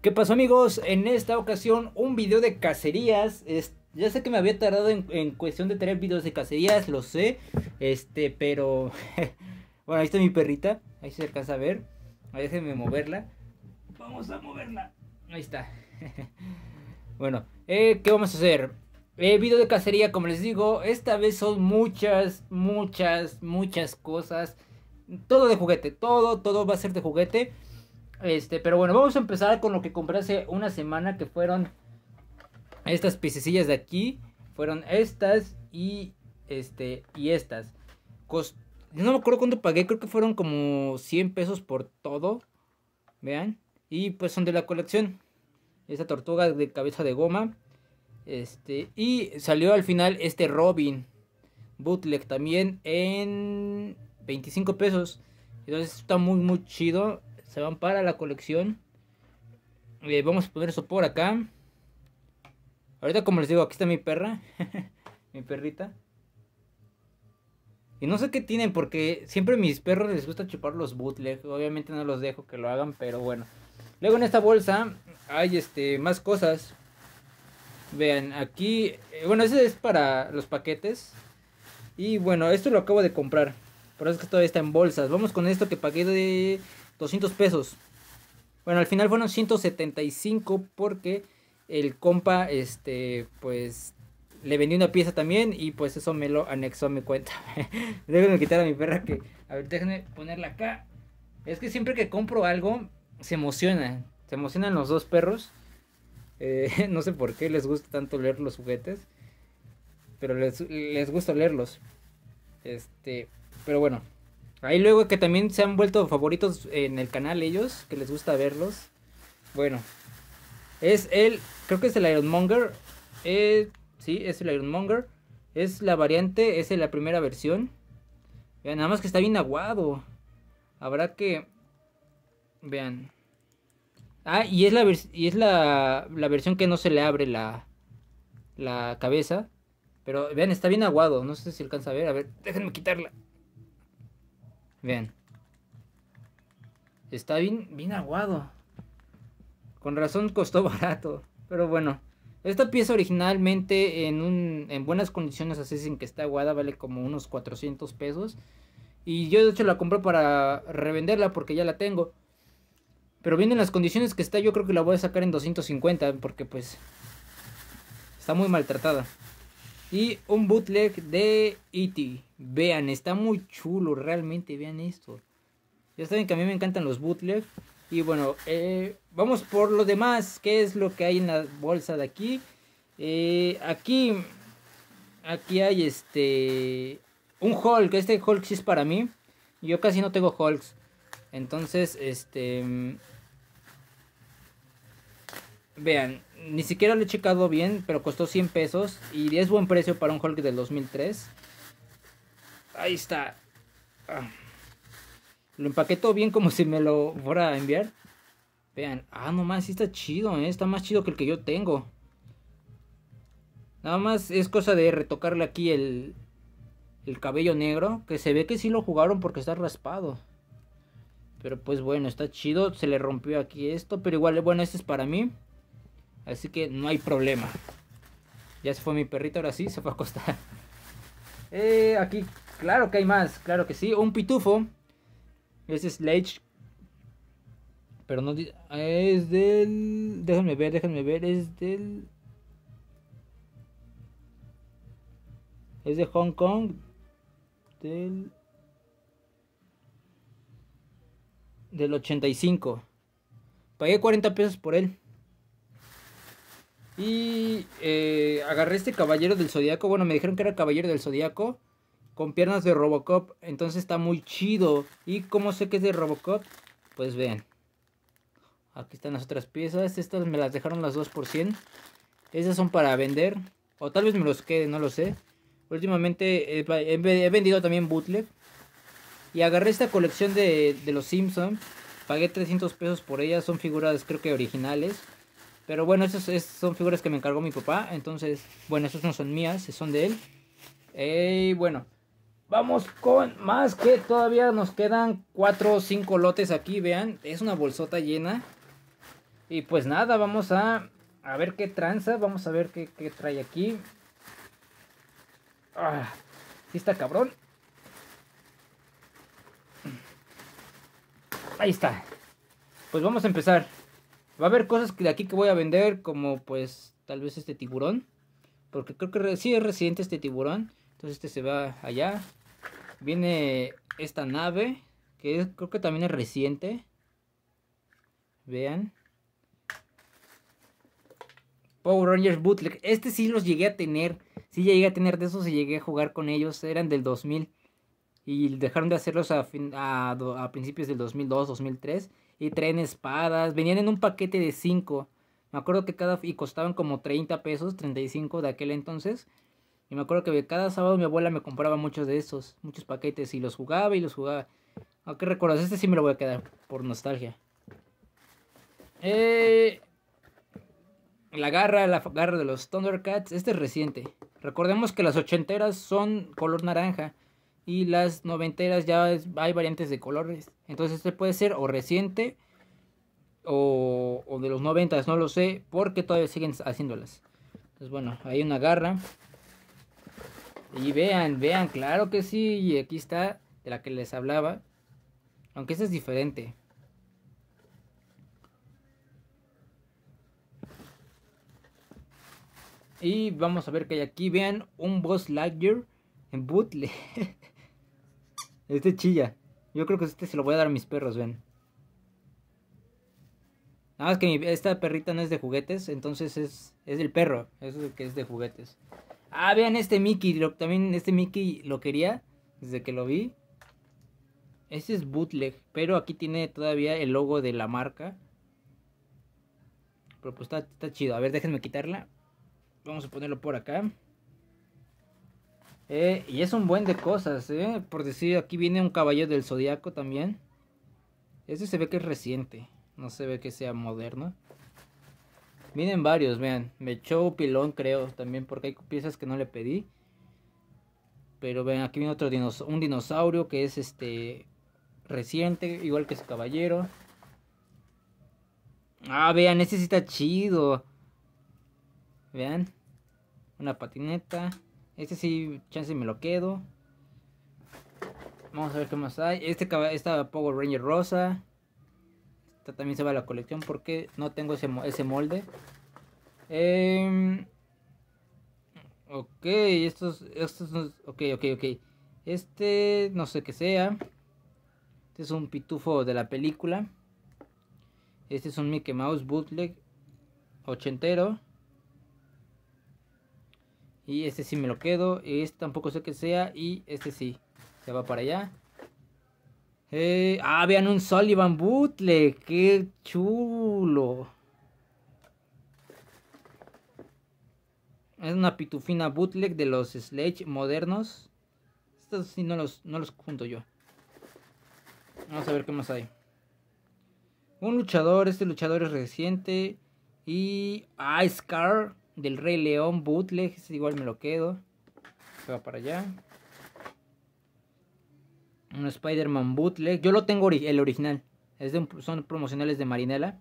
¿Qué pasó amigos? En esta ocasión un video de cacerías. ya sé que me había tardado en, cuestión de tener videos de cacerías, lo sé. Este, pero... bueno, ahí está mi perrita. Ahí se alcanza a ver. Déjenme moverla. Vamos a moverla. Ahí está. bueno, eh, ¿qué vamos a hacer? Eh, video de cacería, como les digo, esta vez son muchas, muchas, muchas cosas. Todo de juguete, todo, todo va a ser de juguete. Este, pero bueno, vamos a empezar con lo que compré hace una semana, que fueron estas piececillas de aquí. Fueron estas y este y estas. no me acuerdo cuánto pagué, creo que fueron como 100 pesos por todo. Vean. Y pues son de la colección. Esta tortuga de cabeza de goma. Este, y salió al final este Robin bootleg también en 25 pesos. Entonces está muy muy chido se van para la colección. Eh, vamos a poner eso por acá. Ahorita como les digo, aquí está mi perra. mi perrita. Y no sé qué tienen porque siempre a mis perros les gusta chupar los bootleg. Obviamente no los dejo que lo hagan, pero bueno. Luego en esta bolsa hay este más cosas. Vean, aquí, eh, bueno, ese es para los paquetes. Y bueno, esto lo acabo de comprar. Por eso es que todavía está en bolsas. Vamos con esto que pagué de 200 pesos. Bueno, al final fueron 175 porque el compa, este, pues, le vendí una pieza también y pues eso me lo anexó a mi cuenta. déjenme quitar a mi perra que, a ver, déjenme ponerla acá. Es que siempre que compro algo, se emocionan, Se emocionan los dos perros. Eh, no sé por qué les gusta tanto leer los juguetes. Pero les, les gusta leerlos. Este, pero bueno, Ahí luego que también se han vuelto favoritos en el canal ellos, que les gusta verlos. Bueno, es el, creo que es el Ironmonger. Eh, sí, es el Ironmonger. Es la variante, es la primera versión. Vean, nada más que está bien aguado. Habrá que... Vean. Ah, y es la, y es la, la versión que no se le abre la, la cabeza. Pero vean, está bien aguado. No sé si alcanza a ver. A ver, déjenme quitarla bien Está bien, bien aguado. Con razón costó barato. Pero bueno. Esta pieza originalmente en, un, en buenas condiciones, así sin que está aguada, vale como unos 400 pesos. Y yo de hecho la compré para revenderla porque ya la tengo. Pero viendo en las condiciones que está, yo creo que la voy a sacar en 250 porque pues está muy maltratada. Y un bootleg de E.T. Vean, está muy chulo, realmente, vean esto. Ya saben que a mí me encantan los bootlegs, Y bueno, eh, vamos por lo demás. ¿Qué es lo que hay en la bolsa de aquí? Eh, aquí, aquí hay este, un Hulk. Este Hulk sí es para mí. Yo casi no tengo Hulks. Entonces, este... Vean, ni siquiera lo he checado bien, pero costó 100 pesos y es buen precio para un Hulk del 2003. Ahí está. Ah. Lo todo bien como si me lo fuera a enviar. Vean, ah, nomás, sí está chido, eh, está más chido que el que yo tengo. Nada más es cosa de retocarle aquí el, el cabello negro, que se ve que sí lo jugaron porque está raspado. Pero pues bueno, está chido, se le rompió aquí esto, pero igual, bueno, este es para mí. Así que no hay problema. Ya se fue mi perrito, ahora sí, se fue a acostar. Eh, aquí, claro que hay más, claro que sí. Un pitufo. Es Sledge. Pero no... Es del... Déjenme ver, déjenme ver. Es del... Es de Hong Kong. Del... Del 85. Pagué 40 pesos por él. Y eh, agarré este caballero del zodiaco. Bueno, me dijeron que era caballero del zodiaco. Con piernas de Robocop. Entonces está muy chido. ¿Y como sé que es de Robocop? Pues vean. Aquí están las otras piezas. Estas me las dejaron las 2 por Esas son para vender. O tal vez me los quede, no lo sé. Últimamente he vendido también bootleg. Y agarré esta colección de, de los Simpsons. Pagué 300 pesos por ellas. Son figuras creo que originales. Pero bueno, esas son figuras que me encargó mi papá. Entonces, bueno, esas no son mías, son de él. Y bueno, vamos con más que todavía nos quedan 4 o 5 lotes aquí, vean. Es una bolsota llena. Y pues nada, vamos a, a ver qué tranza. Vamos a ver qué, trae aquí. Ah, sí está cabrón. Ahí está. Pues vamos a empezar. Va a haber cosas de aquí que voy a vender, como pues tal vez este tiburón. Porque creo que sí es reciente este tiburón. Entonces este se va allá. Viene esta nave, que creo que también es reciente. Vean. Power Rangers Bootleg. Este sí los llegué a tener. Sí llegué a tener de esos y llegué a jugar con ellos. Eran del 2000. Y dejaron de hacerlos a, a, a principios del 2002, 2003 y traen espadas. Venían en un paquete de 5. Me acuerdo que cada... Y costaban como 30 pesos, 35 de aquel entonces. Y me acuerdo que cada sábado mi abuela me compraba muchos de estos, muchos paquetes, y los jugaba y los jugaba. ¿A ah, qué recuerdas? Este sí me lo voy a quedar por nostalgia. Eh, la garra, la garra de los Thundercats, este es reciente. Recordemos que las ochenteras son color naranja y las noventeras ya hay variantes de colores. Entonces este puede ser o reciente o, de los noventas, no lo sé, porque todavía siguen haciéndolas. Entonces bueno, hay una garra. Y vean, vean, claro que sí, y aquí está de la que les hablaba. Aunque esta es diferente. Y vamos a ver que hay aquí. Vean un Boss Lightyear en bootleg. Este chilla. Yo creo que este se lo voy a dar a mis perros, ven. Nada más que esta perrita no es de juguetes, entonces es, el perro. Eso es que es de juguetes. Ah, vean este Mickey. Lo, también este Mickey lo quería desde que lo vi. Este es bootleg, pero aquí tiene todavía el logo de la marca. Pero pues está chido. A ver, déjenme quitarla. Vamos a ponerlo por acá. Eh, y es un buen de cosas, eh. Por decir, aquí viene un caballero del zodiaco también. Este se ve que es reciente. No se ve que sea moderno. Vienen varios, vean. Me echó pilón, creo, también, porque hay piezas que no le pedí. Pero ven, aquí viene otro un dinosaurio que es este reciente, igual que su caballero. Ah, vean, este sí está chido. Vean. Una patineta. Este sí, chance me lo quedo. Vamos a ver qué más hay. Este, esta Power Ranger rosa. Esta también se va a la colección porque no tengo ese, ese molde. Em, ok, estos, estos... Ok, ok, ok. Este, no sé qué sea. Este es un pitufo de la película. Este es un Mickey Mouse bootleg ochentero. Y este sí me lo quedo. Este tampoco sé que sea. Y este sí. Se va para allá. Eh, ah, vean un Sullivan bootleg. Qué chulo. Es una pitufina bootleg de los Sledge modernos. Estos sí no los, no los junto yo. Vamos a ver qué más hay. Un luchador, este luchador es reciente. Y. Ice ah, Scar. Del Rey León, bootleg, igual me lo quedo. Se va para allá. Un Spider-Man bootleg. Yo lo tengo el original. Es de son promocionales de Marinela.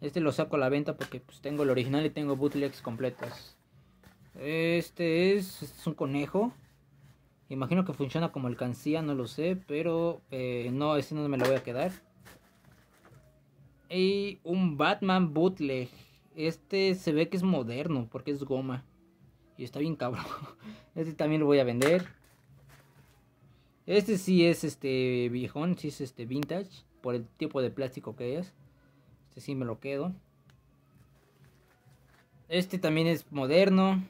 Este lo saco a la venta porque pues, tengo el original y tengo bootlegs completos. Este es, un conejo. Imagino que funciona como alcancía, no lo sé, pero eh, no, este no me lo voy a quedar. Y un Batman bootleg. Este se ve que es moderno porque es goma. Y está bien cabrón. Este también lo voy a vender. Este sí es este viejón, sí es este vintage. Por el tipo de plástico que es. Este sí me lo quedo. Este también es moderno.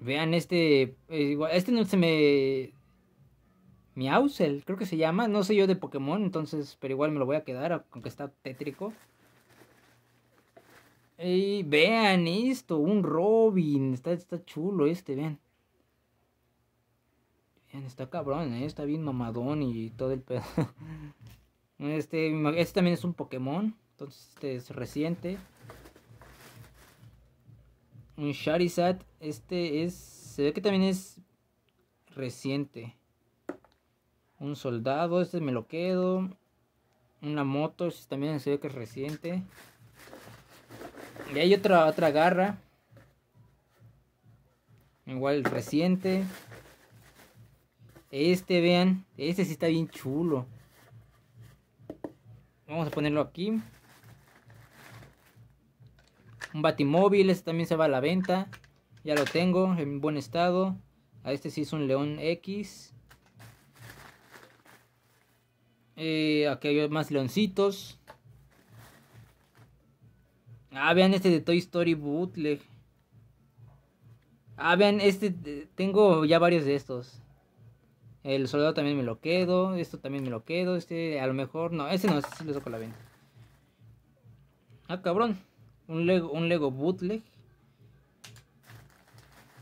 Vean, este. Eh, este no se me. Meowsel, creo que se llama. No sé yo de Pokémon, entonces, pero igual me lo voy a quedar, aunque está tétrico. Y vean esto, un Robin. Está, está chulo este, vean. Vean, está cabrón, eh, está bien mamadón y todo el pedo. Este, este también es un Pokémon, entonces este es reciente. Un Charizard, este es, se ve que también es reciente. Un soldado, este me lo quedo. Una moto, este también se ve que es reciente. Y hay otra, otra garra. Igual reciente. Este, vean. Este sí está bien chulo. Vamos a ponerlo aquí. Un batimóvil. Este también se va a la venta. Ya lo tengo en buen estado. A este sí es un León X. Eh, aquí hay más leoncitos. Ah, vean este de Toy Story Bootleg. Ah, vean, este eh, tengo ya varios de estos. El soldado también me lo quedo. Esto también me lo quedo. Este a lo mejor. No, ese no, este sí le la venta. Ah, cabrón. Un Lego, un Lego bootleg.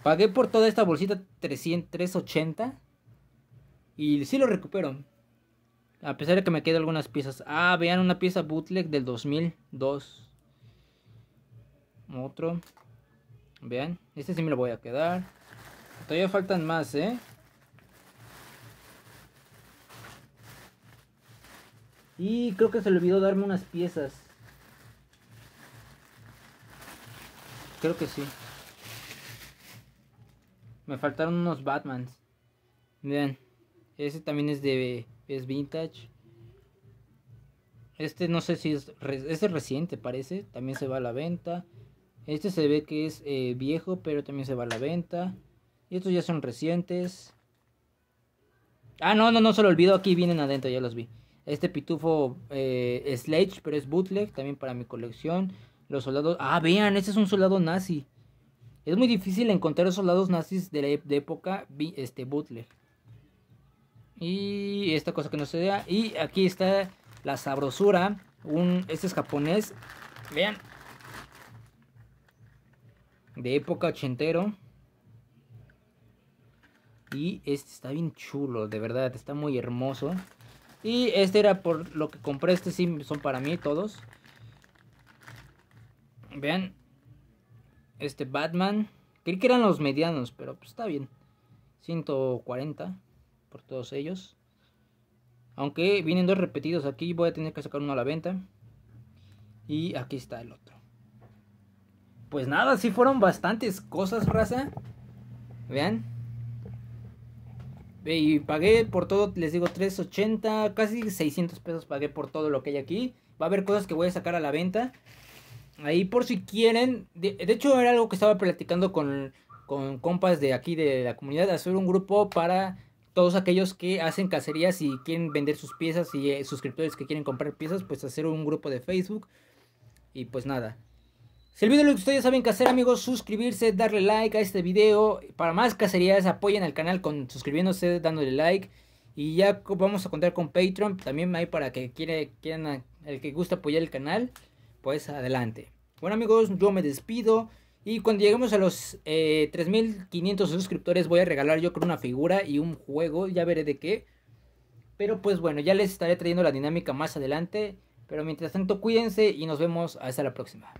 Pagué por toda esta bolsita 380. Y sí lo recupero. A pesar de que me quedan algunas piezas. Ah, vean una pieza bootleg del 2002. Otro. Vean, este sí me lo voy a quedar. Todavía faltan más, ¿eh? Y creo que se le olvidó darme unas piezas. Creo que sí. Me faltaron unos Batmans. Vean, ese también es de es vintage. Este no sé si es, este reciente, parece. También se va a la venta. Este se ve que es eh, viejo, pero también se va a la venta. Y estos ya son recientes. Ah, no, no, no se lo olvido. Aquí vienen adentro, ya los vi. Este pitufo eh, Sledge, pero es bootleg, también para mi colección. Los soldados. Ah, vean, este es un soldado nazi. Es muy difícil encontrar soldados nazis de la de época este, bootleg. Y esta cosa que no se vea. Y aquí está la sabrosura. Un, este es japonés. Vean. De época ochentero. Y este está bien chulo, de verdad. Está muy hermoso. Y este era por lo que compré. Este sí son para mí todos. Vean. Este Batman. Creí que eran los medianos, pero pues está bien. 140 por todos ellos. Aunque vienen dos repetidos aquí, voy a tener que sacar uno a la venta. Y aquí está el otro. Pues nada, sí fueron bastantes cosas, raza. Vean. Y pagué por todo, les digo, 380, casi 600 pesos pagué por todo lo que hay aquí. Va a haber cosas que voy a sacar a la venta. Ahí por si quieren. De, hecho era algo que estaba platicando con, con compas de aquí de la comunidad. Hacer un grupo para todos aquellos que hacen cacerías y quieren vender sus piezas y eh, suscriptores que quieren comprar piezas, pues hacer un grupo de Facebook. Y pues nada. Si el video lo que ustedes saben que hacer, amigos, suscribirse, darle like a este video. Para más cacerías, apoyen al canal con suscribiéndose, dándole like. Y ya vamos a contar con Patreon. También hay para que quieran, el que gusta apoyar el canal, pues adelante. Bueno, amigos, yo me despido. Y cuando lleguemos a los 3500 eh, suscriptores voy a regalar yo creo una figura y un juego, ya veré de qué. Pero pues bueno, ya les estaré trayendo la dinámica más adelante. Pero mientras tanto cuídense y nos vemos hasta la próxima.